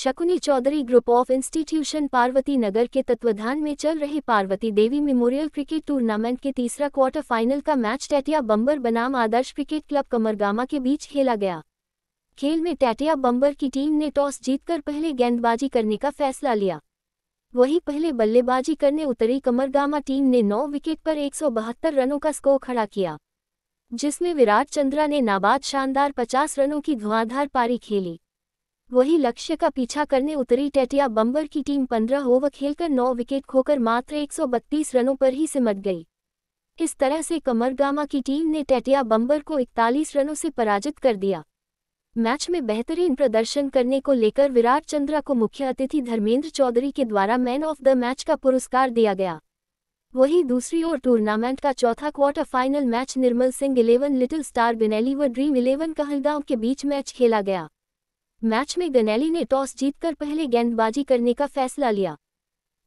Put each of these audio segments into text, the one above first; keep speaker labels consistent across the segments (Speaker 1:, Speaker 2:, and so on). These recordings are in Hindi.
Speaker 1: Shakuni Chaudhary group of institution Parvati Nagar के तत्वाधान में चल रहे Parvati Devi memorial cricket tournament के तीसरा क्वार्टर फाइनल का मैच टैटिया बम्बर बनाम आदर्श क्रिकेट क्लब कमरगामा के बीच खेला गया खेल में टैटिया बम्बर की टीम ने टॉस जीतकर पहले गेंदबाजी करने का फैसला लिया वहीं पहले बल्लेबाजी करने उतरी कमरगामा टीम ने नौ विकेट पर एक रनों का स्कोर खड़ा किया जिसमें विराट चंद्रा ने नाबाद शानदार 50 रनों की धुआंधार पारी खेली वही लक्ष्य का पीछा करने उतरी टेटिया बम्बर की टीम 15 ओवर खेलकर 9 विकेट खोकर मात्र 132 रनों पर ही सिमट गई इस तरह से कमरगामा की टीम ने टेटिया बम्बर को 41 रनों से पराजित कर दिया मैच में बेहतरीन प्रदर्शन करने को लेकर विराट चंद्रा को मुख्य अतिथि धर्मेंद्र चौधरी के द्वारा मैन ऑफ द मैच का पुरस्कार दिया गया वहीं दूसरी ओर टूर्नामेंट का चौथा quarter final match Nirmal Singh eleven little star बिनेली व ड्रीम इलेवन कहलगांव के बीच मैच खेला गया मैच में गनेली ने टॉस जीतकर पहले गेंदबाजी करने का फैसला लिया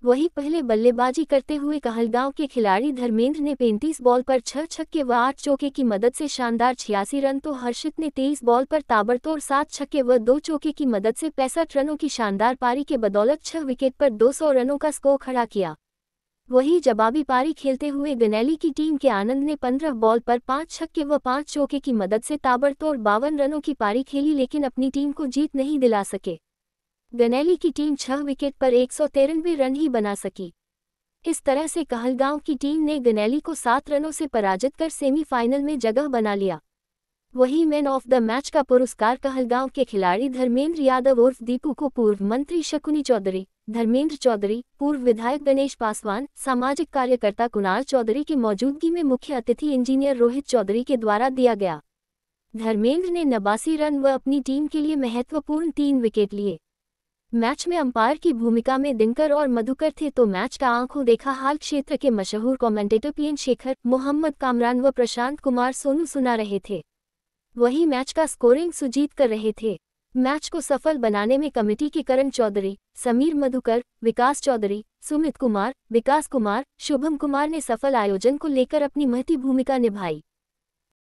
Speaker 1: वहीं पहले बल्लेबाजी करते हुए कहलगांव के खिलाड़ी धर्मेंद्र ने पैंतीस बॉल पर छह छक्के व आठ चौके की मदद से शानदार छियासी रन तो हर्षित ने तेईस बॉल पर ताबड़तोड़ सात छक्के व दो चौके की मदद से पैंसठ रनों की शानदार पारी के बदौलत छह विकेट पर 200 रनों का स्कोर खड़ा किया वहीं जवाबी पारी खेलते हुए गनेली की टीम के आनंद ने 15 बॉल पर पांच छक्के व पांच चौके की मदद से ताबड़तोड़ बावन रनों की पारी खेली लेकिन अपनी टीम को जीत नहीं दिला सके गनेली की टीम छह विकेट पर एक रन ही बना सकी इस तरह से कहलगांव की टीम ने गनेली को सात रनों से पराजित कर सेमीफाइनल में जगह बना लिया वहीं मैन ऑफ द मैच का पुरस्कार कहलगांव के खिलाड़ी धर्मेंद्र यादव उर्फ दीपू को पूर्व मंत्री शकुनी चौधरी धर्मेंद्र चौधरी पूर्व विधायक गणेश पासवान सामाजिक कार्यकर्ता कुणाल चौधरी की मौजूदगी में मुख्य अतिथि इंजीनियर रोहित चौधरी के द्वारा दिया गया धर्मेंद्र ने नबासी रन व अपनी टीम के लिए महत्वपूर्ण तीन विकेट लिए मैच में अंपायर की भूमिका में दिनकर और मधुकर थे तो मैच का आंखों देखा हाल क्षेत्र के मशहूर कॉमेंटेटर पीएन शेखर मोहम्मद कामरान व प्रशांत कुमार सोनू सुना रहे थे वही मैच का स्कोरिंग सुजीत कर रहे थे मैच को सफल बनाने में कमेटी के करण चौधरी समीर मधुकर विकास चौधरी सुमित कुमार विकास कुमार शुभम कुमार ने सफल आयोजन को लेकर अपनी महती भूमिका निभाई